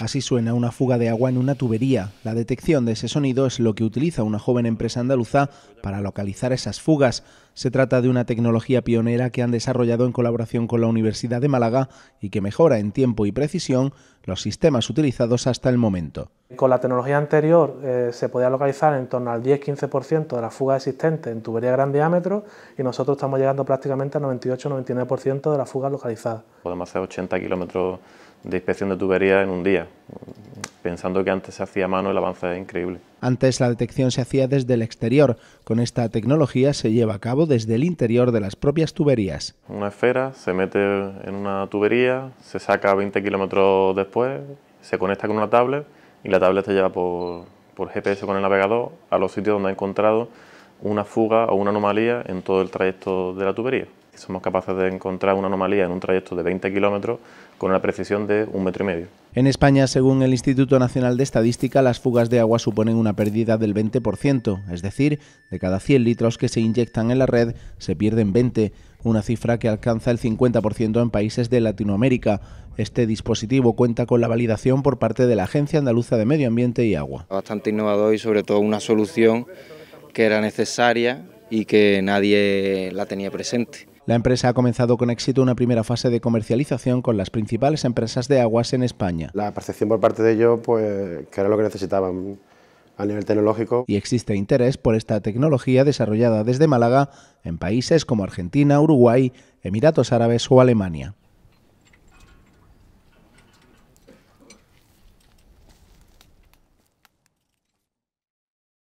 Así suena una fuga de agua en una tubería. La detección de ese sonido es lo que utiliza una joven empresa andaluza para localizar esas fugas. Se trata de una tecnología pionera que han desarrollado en colaboración con la Universidad de Málaga y que mejora en tiempo y precisión los sistemas utilizados hasta el momento. Con la tecnología anterior eh, se podía localizar en torno al 10-15% de la fuga existente en tubería de gran diámetro y nosotros estamos llegando prácticamente al 98-99% de la fuga localizada. Podemos hacer 80 kilómetros de inspección de tubería en un día, pensando que antes se hacía a mano, el avance es increíble. Antes la detección se hacía desde el exterior, con esta tecnología se lleva a cabo desde el interior de las propias tuberías. Una esfera se mete en una tubería, se saca 20 kilómetros después, se conecta con una tablet y la tablet se lleva por, por GPS con el navegador a los sitios donde ha encontrado una fuga o una anomalía en todo el trayecto de la tubería. Somos capaces de encontrar una anomalía en un trayecto de 20 kilómetros con una precisión de un metro y medio. En España, según el Instituto Nacional de Estadística, las fugas de agua suponen una pérdida del 20%, es decir, de cada 100 litros que se inyectan en la red, se pierden 20, una cifra que alcanza el 50% en países de Latinoamérica. Este dispositivo cuenta con la validación por parte de la Agencia Andaluza de Medio Ambiente y Agua. Bastante innovador y sobre todo una solución que era necesaria y que nadie la tenía presente. La empresa ha comenzado con éxito una primera fase de comercialización con las principales empresas de aguas en España. La percepción por parte de ellos, pues, que era lo que necesitaban a nivel tecnológico. Y existe interés por esta tecnología desarrollada desde Málaga en países como Argentina, Uruguay, Emiratos Árabes o Alemania.